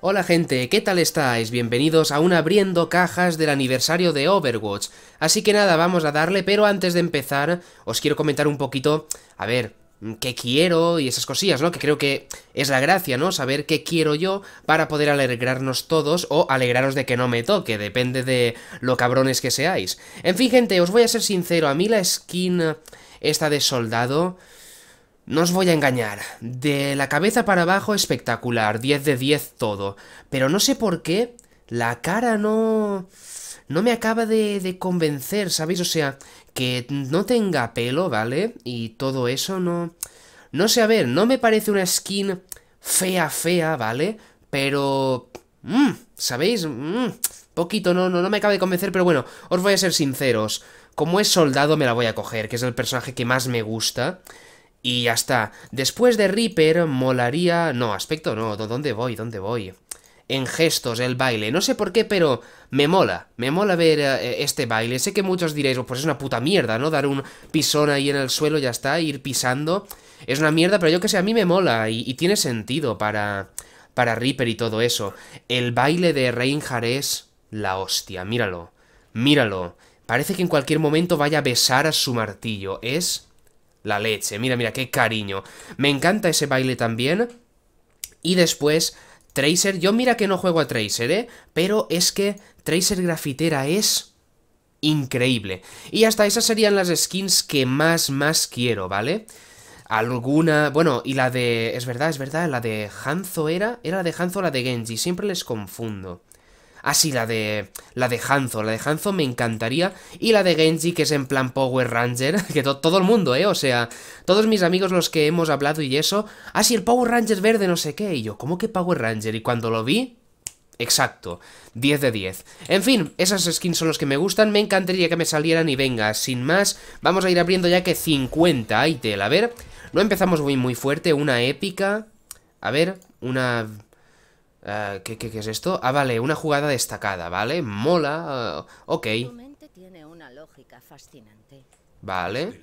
Hola gente, ¿qué tal estáis? Bienvenidos a un abriendo cajas del aniversario de Overwatch. Así que nada, vamos a darle, pero antes de empezar, os quiero comentar un poquito, a ver, qué quiero y esas cosillas, ¿no? Que creo que es la gracia, ¿no? Saber qué quiero yo para poder alegrarnos todos o alegraros de que no me toque, depende de lo cabrones que seáis. En fin, gente, os voy a ser sincero, a mí la skin esta de soldado no os voy a engañar, de la cabeza para abajo espectacular, 10 de 10 todo, pero no sé por qué la cara no... no me acaba de, convencer, ¿sabéis? O sea, que no tenga pelo, ¿vale? Y todo eso no... No sé, a ver, no me parece una skin fea, fea, ¿vale? Pero... Mmm, ¿sabéis? Mm, poquito, no, no, no me acaba de convencer, pero bueno, os voy a ser sinceros. Como es soldado me la voy a coger, que es el personaje que más me gusta. Y ya está. Después de Reaper, molaría... No, aspecto no. ¿Dónde voy? ¿Dónde voy? En gestos, el baile. No sé por qué, pero me mola. Me mola ver eh, este baile. Sé que muchos diréis, oh, pues es una puta mierda, ¿no? Dar un pisón ahí en el suelo, ya está, ir pisando. Es una mierda, pero yo que sé, a mí me mola. Y, y tiene sentido para... Para Reaper y todo eso. El baile de Reinhardt es la hostia. Míralo. Míralo. Parece que en cualquier momento vaya a besar a su martillo. Es la leche. Mira, mira, qué cariño. Me encanta ese baile también. Y después, Tracer. Yo mira que no juego a Tracer, ¿eh? Pero es que Tracer grafitera es increíble. Y hasta esas serían las skins que más, más quiero, ¿vale? Alguna... Bueno, y la de... Es verdad, es verdad, la de Hanzo era... Era la de Hanzo o la de Genji. Siempre les confundo así ah, la de. La de Hanzo. La de Hanzo me encantaría. Y la de Genji, que es en plan Power Ranger. Que todo el mundo, ¿eh? O sea, todos mis amigos los que hemos hablado y eso. Ah, sí, el Power Ranger verde, no sé qué. Y yo, ¿cómo que Power Ranger? Y cuando lo vi. Exacto, 10 de 10. En fin, esas skins son los que me gustan, me encantaría que me salieran y venga, sin más, vamos a ir abriendo ya que 50 Aitel, A ver, no empezamos muy, muy fuerte, una épica, a ver, una eh, ¿qué, es esto? Ah, vale, una jugada destacada, ¿vale? Mola, eh, ok. Vale.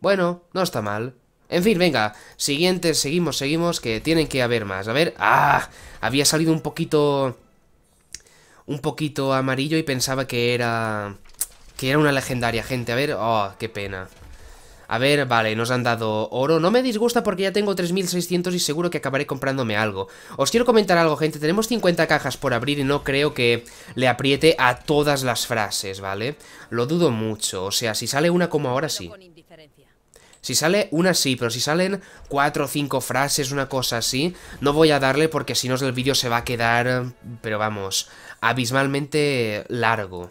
Bueno, no está mal. En fin, venga, siguiente, seguimos, seguimos, que tienen que haber más. A ver, ¡ah! Había salido un poquito... Un poquito amarillo y pensaba que era... Que era una legendaria, gente. A ver, ¡oh, qué pena! A ver, vale, nos han dado oro. No me disgusta porque ya tengo 3600 y seguro que acabaré comprándome algo. Os quiero comentar algo, gente. Tenemos 50 cajas por abrir y no creo que le apriete a todas las frases, ¿vale? Lo dudo mucho. O sea, si sale una como ahora sí. Si sale una sí, pero si salen cuatro o cinco frases, una cosa así, no voy a darle porque si no el vídeo se va a quedar, pero vamos, abismalmente largo.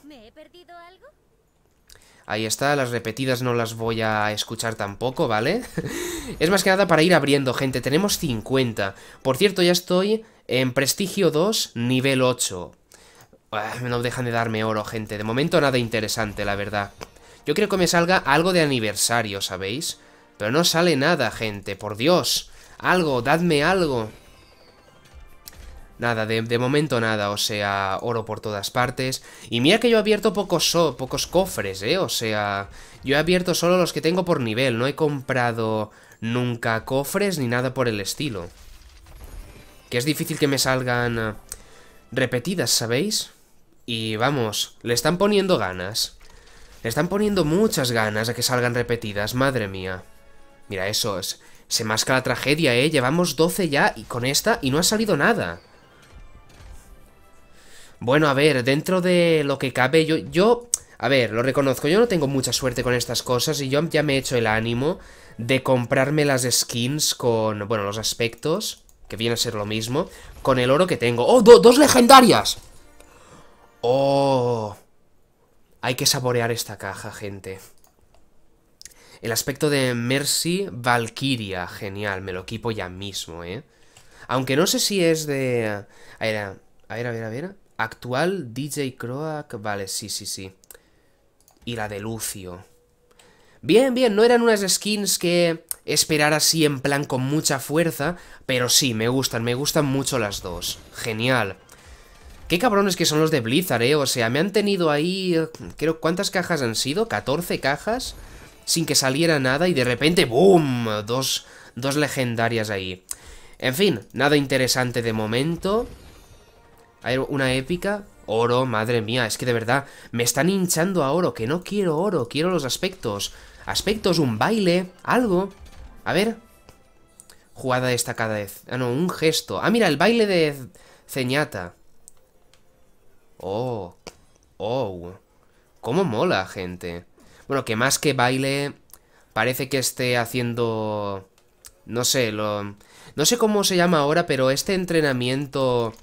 Ahí está, las repetidas no las voy a escuchar tampoco, ¿vale? es más que nada para ir abriendo, gente. Tenemos 50. Por cierto, ya estoy en prestigio 2, nivel 8. Ah, no dejan de darme oro, gente. De momento nada interesante, la verdad. Yo creo que me salga algo de aniversario, ¿sabéis? Pero no sale nada, gente. Por Dios. Algo, dadme algo. Nada, de, momento nada, o sea, oro por todas partes. Y mira que yo he abierto pocos, so, pocos cofres, ¿eh? O sea, yo he abierto solo los que tengo por nivel, no he comprado nunca cofres ni nada por el estilo. Que es difícil que me salgan eh, repetidas, ¿sabéis? Y vamos, le están poniendo ganas. Le están poniendo muchas ganas a que salgan repetidas, madre mía. Mira, eso es... Se masca la tragedia, ¿eh? Llevamos 12 ya y con esta y no ha salido nada. Bueno, a ver, dentro de lo que cabe, yo, yo, a ver, lo reconozco, yo no tengo mucha suerte con estas cosas y yo ya me he hecho el ánimo de comprarme las skins con, bueno, los aspectos, que viene a ser lo mismo, con el oro que tengo. ¡Oh, dos legendarias! ¡Oh! Hay que saborear esta caja, gente. El aspecto de Mercy Valkyria, genial, me lo equipo ya mismo, ¿eh? Aunque no sé si es de... a ver, a ver, a ver... Actual DJ Croak, vale, sí, sí, sí. Y la de Lucio. Bien, bien, no eran unas skins que esperar así en plan con mucha fuerza, pero sí, me gustan, me gustan mucho las dos. Genial. Qué cabrones que son los de Blizzard, eh. O sea, me han tenido ahí, creo, ¿cuántas cajas han sido? ¿14 cajas? Sin que saliera nada y de repente, ¡boom! Dos, dos legendarias ahí. En fin, nada interesante de momento. A una épica. Oro, madre mía, es que de verdad me están hinchando a oro, que no quiero oro, quiero los aspectos. Aspectos, un baile, algo. A ver. Jugada cada vez Ah, no, un gesto. Ah, mira, el baile de Ceñata. Oh. Oh. Cómo mola, gente. Bueno, que más que baile, parece que esté haciendo... No sé, lo... No sé cómo se llama ahora, pero este entrenamiento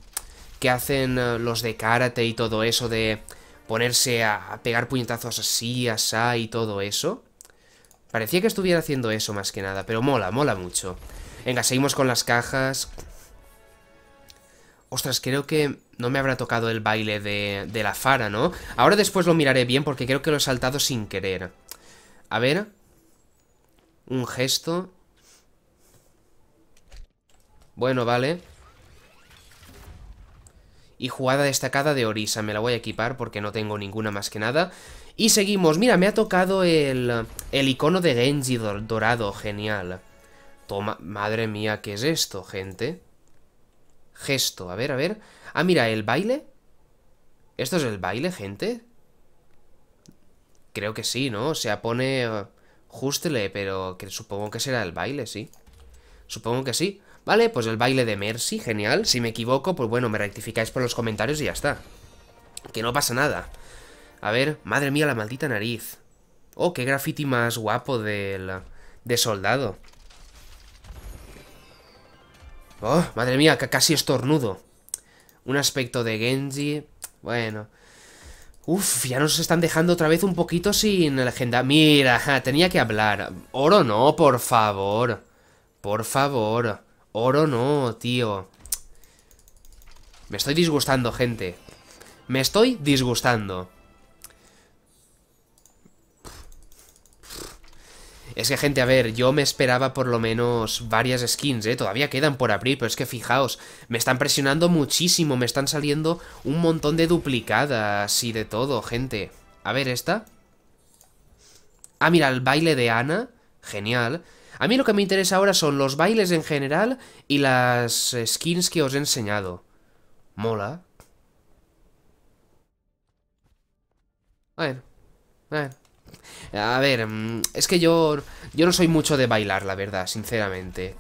que hacen eh, los de karate y todo eso de ponerse a, pegar puñetazos así, asá y todo eso. Parecía que estuviera haciendo eso más que nada, pero mola, mola mucho. Venga, seguimos con las cajas. Ostras, creo que no me habrá tocado el baile de, de la Fara, ¿no? Ahora después lo miraré bien porque creo que lo he saltado sin querer. A ver. Un gesto. Bueno, vale y jugada destacada de Orisa. Me la voy a equipar porque no tengo ninguna más que nada. Y seguimos. Mira, me ha tocado el, el icono de Genji dorado. Genial. Toma, madre mía, ¿qué es esto, gente? Gesto, a ver, a ver. Ah, mira, el baile. ¿Esto es el baile, gente? Creo que sí, ¿no? O sea, pone... Justle, eh, pero que supongo que será el baile, sí. Supongo que sí. Vale, pues el baile de Mercy, genial. Si me equivoco, pues bueno, me rectificáis por los comentarios y ya está. Que no pasa nada. A ver, madre mía, la maldita nariz. Oh, qué graffiti más guapo del... de soldado. Oh, madre mía, casi estornudo. Un aspecto de Genji... Bueno... Uf, ya nos están dejando otra vez un poquito sin agenda. Mira, tenía que hablar. Oro no, por favor. Por favor. Oro no, tío. Me estoy disgustando, gente. Me estoy disgustando. Es que, gente, a ver, yo me esperaba por lo menos varias skins, ¿eh? Todavía quedan por abrir, pero es que fijaos, me están presionando muchísimo, me están saliendo un montón de duplicadas y de todo, gente. A ver, esta. Ah, mira, el baile de Ana. Genial. A mí lo que me interesa ahora son los bailes en general y las skins que os he enseñado. Mola. A ver. A ver, mm, es que yo, yo no soy mucho de bailar, la verdad, sinceramente.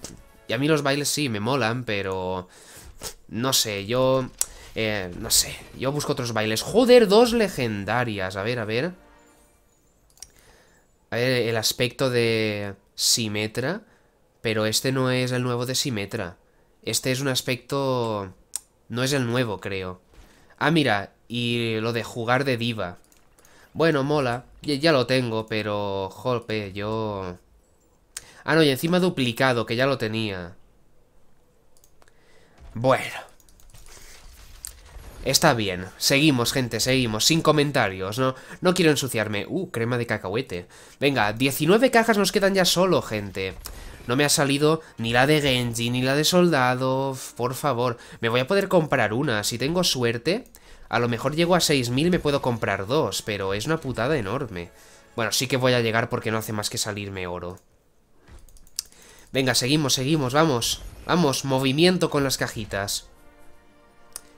Y a mí los bailes sí, me molan, pero... No sé, yo... Eh, no sé, yo busco otros bailes. Joder, dos legendarias. A ver, a ver. A ver, el aspecto de... Simetra, pero este no es el nuevo de Simetra. Este es un aspecto... No es el nuevo, creo. Ah, mira, y lo de jugar de diva. Bueno, mola. Ya, lo tengo, pero... Jolpe, yo... Ah, no, y encima duplicado, que ya lo tenía. Bueno. Está bien. Seguimos, gente, seguimos. Sin comentarios, ¿no? No quiero ensuciarme. Uh, crema de cacahuete. Venga, 19 cajas nos quedan ya solo, gente. No me ha salido ni la de Genji, ni la de soldado. Por favor, me voy a poder comprar una. Si tengo suerte, a lo mejor llego a 6.000 me puedo comprar dos, pero es una putada enorme. Bueno, sí que voy a llegar porque no hace más que salirme oro. Venga, seguimos, seguimos, vamos. Vamos, movimiento con las cajitas.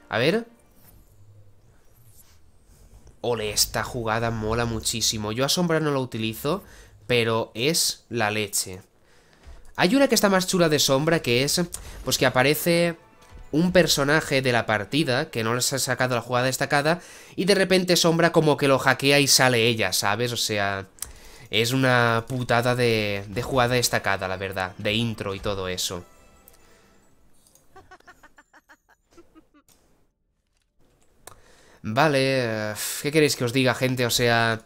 A ver, Ole, esta jugada mola muchísimo. Yo a sombra no la utilizo, pero es la leche. Hay una que está más chula de sombra, que es, pues que aparece un personaje de la partida, que no les ha sacado la jugada destacada, y de repente sombra como que lo hackea y sale ella, ¿sabes? O sea, es una putada de, de jugada destacada, la verdad, de intro y todo eso. Vale, ¿qué queréis que os diga, gente? O sea,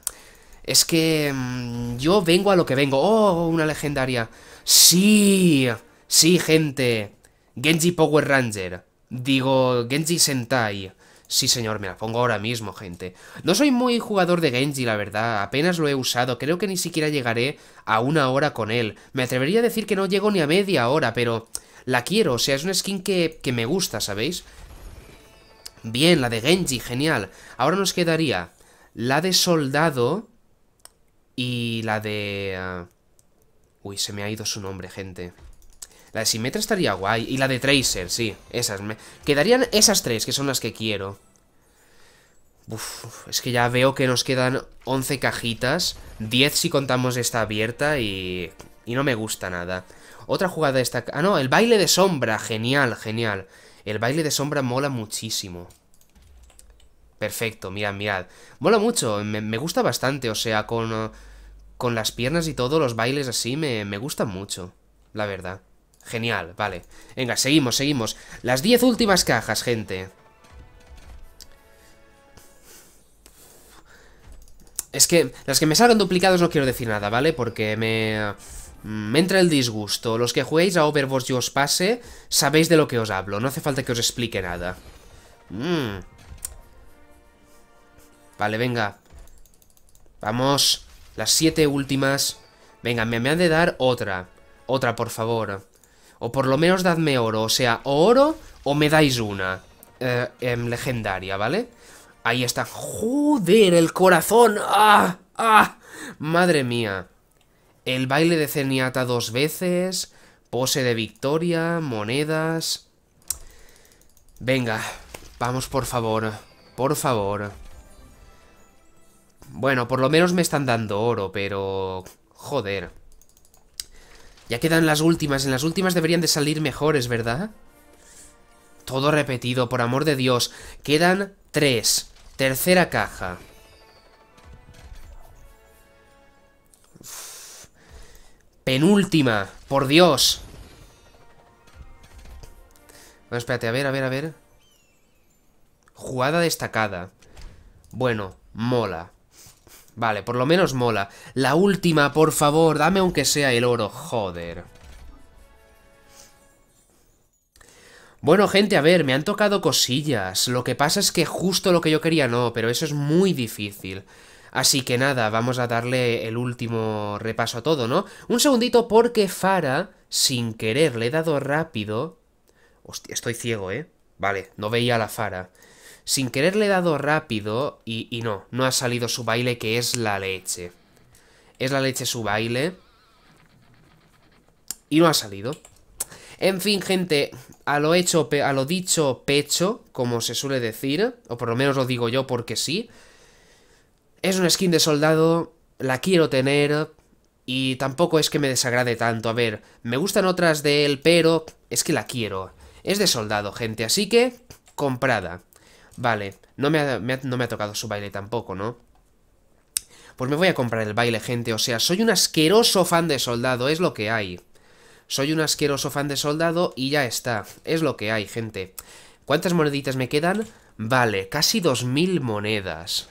es que mm, yo vengo a lo que vengo. ¡Oh, una legendaria! ¡Sí! Sí, gente. Genji Power Ranger. Digo, Genji Sentai. Sí, señor, me la pongo ahora mismo, gente. No soy muy jugador de Genji, la verdad. Apenas lo he usado. Creo que ni siquiera llegaré a una hora con él. Me atrevería a decir que no llego ni a media hora, pero... La quiero, o sea, es una skin que, que me gusta, ¿sabéis? Bien, la de Genji, genial. Ahora nos quedaría la de soldado y la de... Ah, uy, se me ha ido su nombre, gente. La de Simetra estaría guay. Y la de Tracer, sí. Esas me... Quedarían esas tres, que son las que quiero. Uf, es que ya veo que nos quedan 11 cajitas. 10 si contamos esta abierta y... Y no me gusta nada. Otra jugada esta... Ah, no, el baile de sombra. Genial, genial. El baile de sombra mola muchísimo. Perfecto, mirad, mirad. Mola mucho, me, gusta bastante, o sea, con, con las piernas y todo, los bailes así, me, me gustan mucho, la verdad. Genial, vale. Venga, seguimos, seguimos. Las 10 últimas cajas, gente. Es que las que me salgan duplicados no quiero decir nada, ¿vale? Porque me me mm, entra el disgusto. Los que juguéis a Overwatch Yo os pase, sabéis de lo que os hablo. No hace falta que os explique nada. Mm. Vale, venga. Vamos. Las siete últimas. Venga, me, me han de dar otra. Otra, por favor. O por lo menos dadme oro. O sea, o oro o me dais una. Eh, em, legendaria, ¿vale? Ahí está. ¡Joder! El corazón. ¡Ah! ¡Ah! Madre mía. El baile de ceniata dos veces, pose de victoria, monedas... Venga, vamos por favor, por favor. Bueno, por lo menos me están dando oro, pero... Joder. Ya quedan las últimas, en las últimas deberían de salir mejores, ¿verdad? Todo repetido, por amor de Dios. Quedan tres. Tercera caja. ¡En última! Por Dios. Bueno, espérate, a ver, a ver, a ver. Jugada destacada. Bueno, mola. Vale, por lo menos mola. La última, por favor, dame aunque sea el oro, joder. Bueno, gente, a ver, me han tocado cosillas. Lo que pasa es que justo lo que yo quería no, pero eso es muy difícil. Así que nada, vamos a darle el último repaso a todo, ¿no? Un segundito porque Fara, sin querer, le he dado rápido... Hostia, estoy ciego, ¿eh? Vale, no veía a la Fara. Sin querer le he dado rápido y, no, no ha salido su baile que es la leche. Es la leche su baile. Y no ha salido. En fin, gente, a lo hecho, a lo dicho pecho, como se suele decir, o por lo menos lo digo yo porque sí. Es una skin de soldado, la quiero tener y tampoco es que me desagrade tanto. A ver, me gustan otras de él, pero es que la quiero. Es de soldado, gente, así que comprada. Vale, no me ha, tocado su baile tampoco, ¿no? Pues me voy a comprar el baile, gente. O sea, soy un asqueroso fan de soldado, es lo que hay. Soy un asqueroso fan de soldado y ya está. Es lo que hay, gente. ¿Cuántas moneditas me quedan? Vale, casi 2.000 monedas.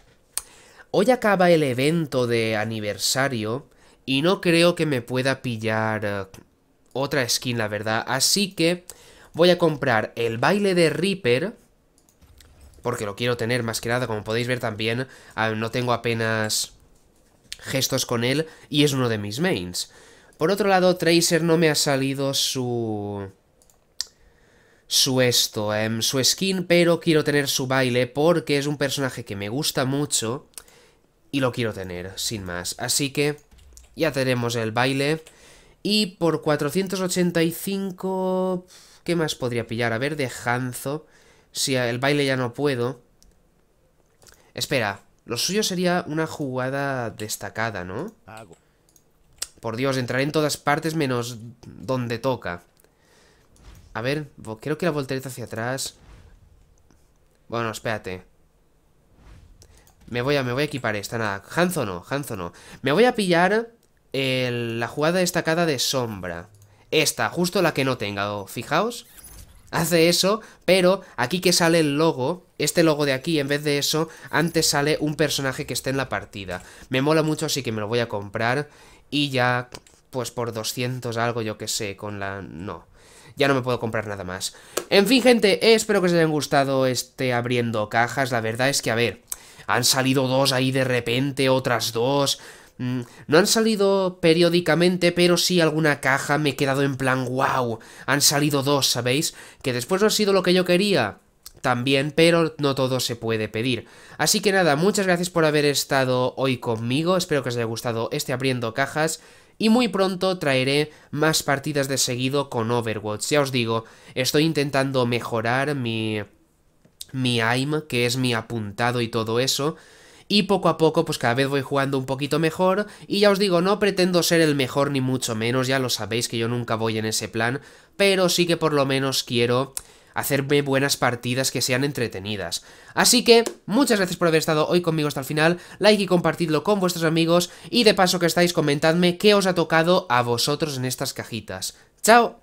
Hoy acaba el evento de aniversario y no creo que me pueda pillar eh, otra skin, la verdad. Así que voy a comprar el baile de Reaper, porque lo quiero tener más que nada, como podéis ver también, ah, no tengo apenas gestos con él y es uno de mis mains. Por otro lado, Tracer no me ha salido su... Su esto, em, su skin, pero quiero tener su baile porque es un personaje que me gusta mucho y lo quiero tener, sin más. Así que ya tenemos el baile. Y por 485... ¿Qué más podría pillar? A ver, de Hanzo. Si el baile ya no puedo. Espera, lo suyo sería una jugada destacada, ¿no? Por Dios, entraré en todas partes menos donde toca. A ver, creo que la voltereta hacia atrás... Bueno, espérate. Me voy a, me voy a equipar esta, nada. Hanzo no, Hanzo no. Me voy a pillar la jugada destacada de sombra. Esta, justo la que no tenga, oh, fijaos. Hace eso, pero aquí que sale el logo, este logo de aquí, en vez de eso, antes sale un personaje que esté en la partida. Me mola mucho, así que me lo voy a comprar. Y ya, pues por 200 algo, yo que sé, con la... no ya no me puedo comprar nada más. En fin, gente, espero que os hayan gustado este abriendo cajas. La verdad es que, a ver, han salido dos ahí de repente, otras dos. Mm, no han salido periódicamente, pero sí alguna caja me he quedado en plan wow. Han salido dos, ¿sabéis? Que después no ha sido lo que yo quería. También, pero no todo se puede pedir. Así que nada, muchas gracias por haber estado hoy conmigo. Espero que os haya gustado este abriendo cajas. Y muy pronto traeré más partidas de seguido con Overwatch. Ya os digo, estoy intentando mejorar mi mi aim, que es mi apuntado y todo eso. Y poco a poco, pues cada vez voy jugando un poquito mejor. Y ya os digo, no pretendo ser el mejor ni mucho menos, ya lo sabéis que yo nunca voy en ese plan. Pero sí que por lo menos quiero hacerme buenas partidas que sean entretenidas. Así que, muchas gracias por haber estado hoy conmigo hasta el final, like y compartidlo con vuestros amigos, y de paso que estáis comentadme qué os ha tocado a vosotros en estas cajitas. ¡Chao!